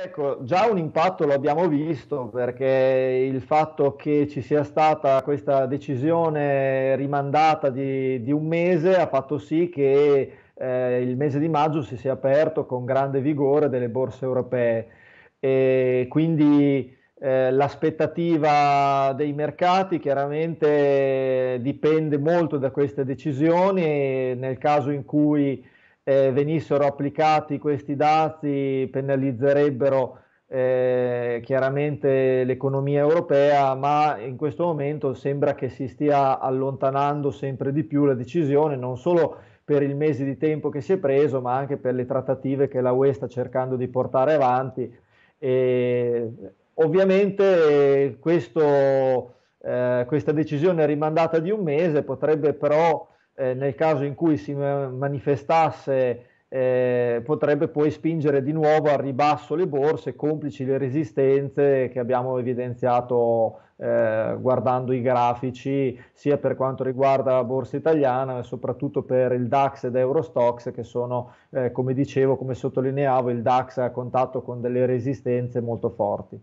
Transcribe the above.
Ecco, già un impatto lo abbiamo visto perché il fatto che ci sia stata questa decisione rimandata di, di un mese ha fatto sì che eh, il mese di maggio si sia aperto con grande vigore delle borse europee e quindi eh, l'aspettativa dei mercati chiaramente dipende molto da queste decisioni nel caso in cui eh, venissero applicati questi dazi penalizzerebbero eh, chiaramente l'economia europea, ma in questo momento sembra che si stia allontanando sempre di più la decisione, non solo per il mese di tempo che si è preso, ma anche per le trattative che la UE sta cercando di portare avanti. E, ovviamente questo, eh, questa decisione rimandata di un mese potrebbe però eh, nel caso in cui si manifestasse eh, potrebbe poi spingere di nuovo al ribasso le borse, complici le resistenze che abbiamo evidenziato eh, guardando i grafici, sia per quanto riguarda la borsa italiana, ma soprattutto per il DAX ed Eurostox, che sono, eh, come dicevo, come sottolineavo, il DAX a contatto con delle resistenze molto forti.